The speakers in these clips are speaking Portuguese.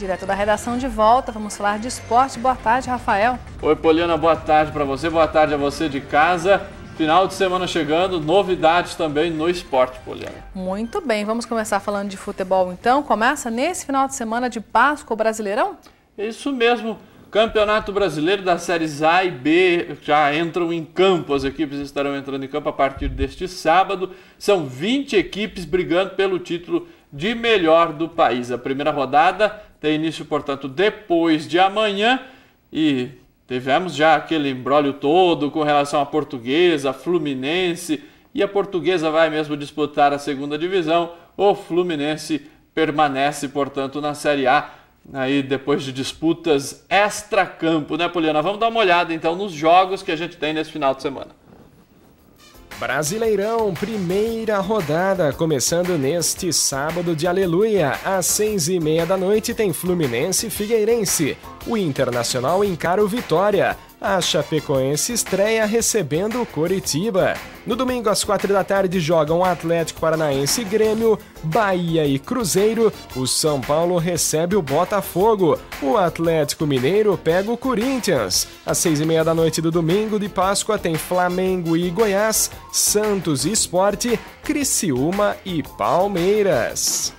Direto da redação de volta, vamos falar de esporte. Boa tarde, Rafael. Oi, Poliana, boa tarde para você, boa tarde a você de casa. Final de semana chegando, novidades também no esporte, Poliana. Muito bem, vamos começar falando de futebol então. Começa nesse final de semana de Páscoa Brasileirão? Isso mesmo. Campeonato Brasileiro das séries A e B já entram em campo. As equipes estarão entrando em campo a partir deste sábado. São 20 equipes brigando pelo título de melhor do país. A primeira rodada tem início, portanto, depois de amanhã e tivemos já aquele embrólio todo com relação à portuguesa, Fluminense, e a portuguesa vai mesmo disputar a segunda divisão, o Fluminense permanece, portanto, na Série A, aí depois de disputas extra-campo, né, Poliana? Vamos dar uma olhada, então, nos jogos que a gente tem nesse final de semana. Brasileirão, primeira rodada, começando neste sábado de aleluia. Às seis e meia da noite tem Fluminense e Figueirense. O Internacional encara o Vitória a Chapecoense estreia recebendo o Coritiba. No domingo às quatro da tarde jogam Atlético Paranaense e Grêmio, Bahia e Cruzeiro, o São Paulo recebe o Botafogo, o Atlético Mineiro pega o Corinthians. Às seis e meia da noite do domingo de Páscoa tem Flamengo e Goiás, Santos e Esporte, Criciúma e Palmeiras.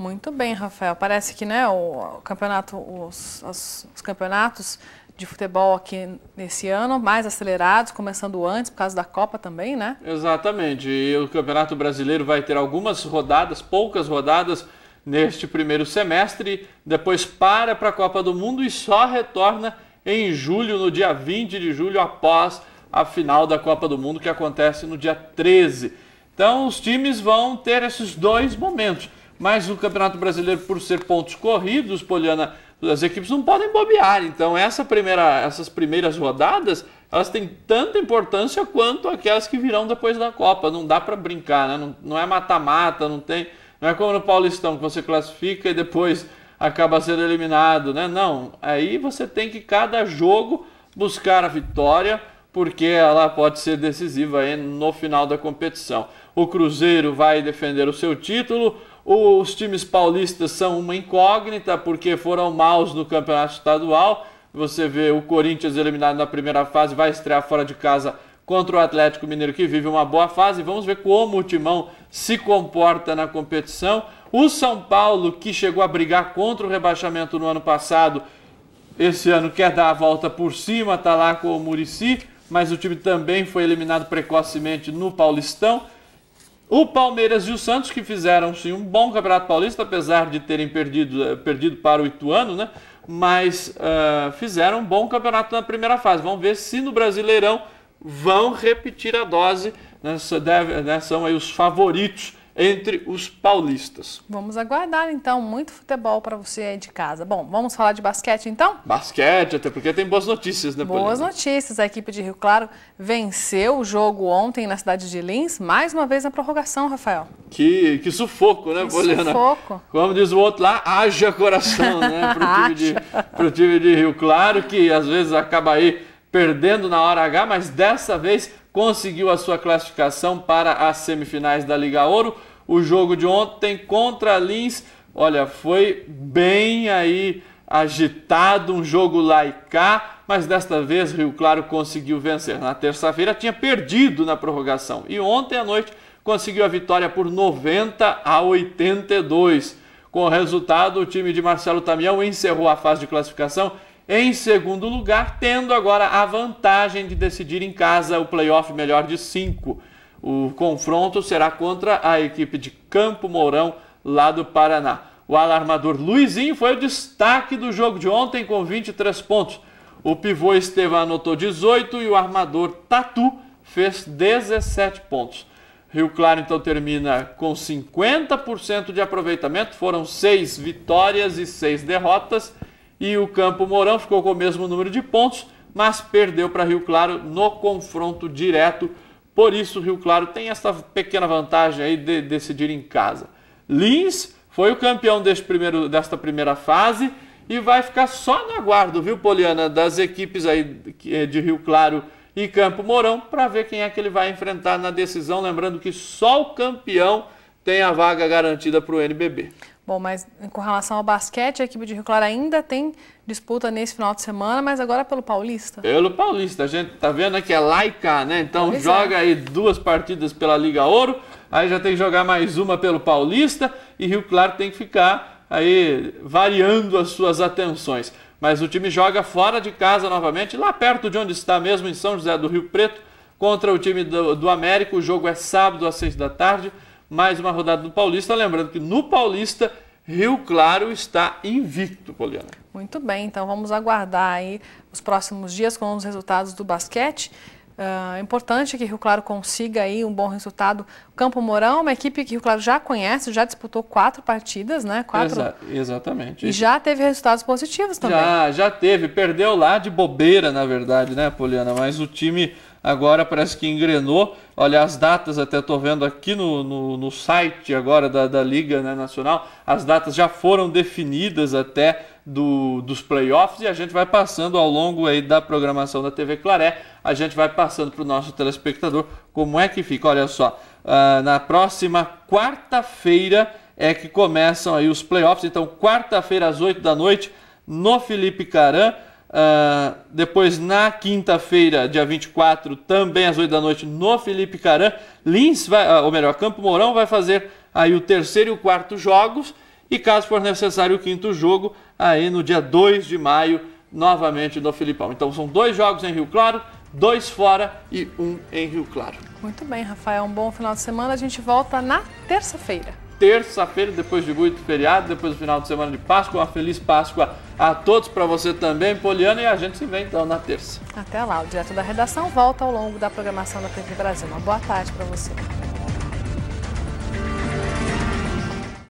Muito bem, Rafael. Parece que né, o campeonato, os, os, os campeonatos de futebol aqui nesse ano, mais acelerados, começando antes, por causa da Copa também, né? Exatamente. E o Campeonato Brasileiro vai ter algumas rodadas, poucas rodadas, neste primeiro semestre, depois para para a Copa do Mundo e só retorna em julho, no dia 20 de julho, após a final da Copa do Mundo, que acontece no dia 13. Então os times vão ter esses dois momentos mas o Campeonato Brasileiro, por ser pontos corridos, Poliana, as equipes não podem bobear. Então, essa primeira, essas primeiras rodadas, elas têm tanta importância quanto aquelas que virão depois da Copa. Não dá para brincar, né? não, não é mata-mata, não tem. Não é como no Paulistão, que você classifica e depois acaba sendo eliminado, né? Não, aí você tem que cada jogo buscar a vitória, porque ela pode ser decisiva aí no final da competição. O Cruzeiro vai defender o seu título, os times paulistas são uma incógnita porque foram maus no campeonato estadual. Você vê o Corinthians eliminado na primeira fase, vai estrear fora de casa contra o Atlético Mineiro, que vive uma boa fase. Vamos ver como o Timão se comporta na competição. O São Paulo, que chegou a brigar contra o rebaixamento no ano passado, esse ano quer dar a volta por cima, está lá com o Murici, mas o time também foi eliminado precocemente no Paulistão. O Palmeiras e o Santos, que fizeram sim um bom Campeonato Paulista, apesar de terem perdido, eh, perdido para o Ituano, né? mas uh, fizeram um bom campeonato na primeira fase. Vamos ver se no Brasileirão vão repetir a dose. Né? né? São aí os favoritos entre os paulistas. Vamos aguardar então, muito futebol para você aí de casa. Bom, vamos falar de basquete então? Basquete, até porque tem boas notícias, né, Boas notícias. A equipe de Rio Claro venceu o jogo ontem na cidade de Lins, mais uma vez na prorrogação, Rafael. Que, que sufoco, né, que Poliana? sufoco. Como diz o outro lá, haja coração, né, pro time, de, pro time de Rio Claro, que às vezes acaba aí perdendo na hora H, mas dessa vez conseguiu a sua classificação para as semifinais da Liga Ouro. O jogo de ontem contra a Lins, olha, foi bem aí agitado, um jogo lá e cá, mas desta vez Rio Claro conseguiu vencer. Na terça-feira tinha perdido na prorrogação e ontem à noite conseguiu a vitória por 90 a 82. Com o resultado, o time de Marcelo Tamião encerrou a fase de classificação em segundo lugar, tendo agora a vantagem de decidir em casa o playoff melhor de cinco. O confronto será contra a equipe de Campo Mourão, lá do Paraná. O alarmador Luizinho foi o destaque do jogo de ontem com 23 pontos. O pivô Estevam anotou 18 e o armador Tatu fez 17 pontos. Rio Claro então termina com 50% de aproveitamento, foram 6 vitórias e 6 derrotas. E o Campo Mourão ficou com o mesmo número de pontos, mas perdeu para Rio Claro no confronto direto por isso, Rio Claro tem essa pequena vantagem aí de decidir em casa. Lins foi o campeão deste primeiro, desta primeira fase e vai ficar só no aguardo, viu, Poliana, das equipes aí eh, de Rio Claro e Campo Mourão para ver quem é que ele vai enfrentar na decisão. Lembrando que só o campeão tem a vaga garantida para o NBB. Bom, mas com relação ao basquete, a equipe de Rio Claro ainda tem disputa nesse final de semana, mas agora pelo Paulista. Pelo Paulista, a gente tá vendo aqui é laica né? Então pois é. joga é. aí duas partidas pela Liga Ouro, aí já tem que jogar mais uma pelo Paulista e Rio Claro tem que ficar aí variando as suas atenções. Mas o time joga fora de casa novamente, lá perto de onde está mesmo, em São José do Rio Preto, contra o time do, do América. O jogo é sábado às seis da tarde mais uma rodada do Paulista. Lembrando que no Paulista, Rio Claro está invicto, Poliana. Muito bem, então vamos aguardar aí os próximos dias com os resultados do basquete. Uh, é importante que Rio Claro consiga aí um bom resultado. Campo Mourão, uma equipe que Rio Claro já conhece, já disputou quatro partidas, né? Quatro. Exa exatamente. E já teve resultados positivos também. Já, já teve. Perdeu lá de bobeira, na verdade, né, Poliana? Mas o time agora parece que engrenou. Olha, as datas, até estou vendo aqui no, no, no, site agora da, da Liga né, Nacional, as datas já foram definidas até do, dos playoffs e a gente vai passando ao longo aí da programação da TV Claré, a gente vai passando para o nosso telespectador como é que fica. Olha só, uh, na próxima quarta-feira é que começam aí os playoffs, então quarta-feira às 8 da noite no Felipe Caran Uh, depois, na quinta-feira, dia 24, também às 8 da noite, no Felipe Caran, Lins vai, ah, ou melhor, Campo Mourão vai fazer aí o terceiro e o quarto jogos. E caso for necessário, o quinto jogo, aí no dia 2 de maio, novamente no Filipão. Então são dois jogos em Rio Claro, dois fora e um em Rio Claro. Muito bem, Rafael. Um bom final de semana. A gente volta na terça-feira terça-feira, depois de muito feriado, depois do final de semana de Páscoa. Uma feliz Páscoa a todos, para você também, Poliana, e a gente se vê então na terça. Até lá, o Direto da Redação volta ao longo da programação da TV Brasil. Uma boa tarde para você.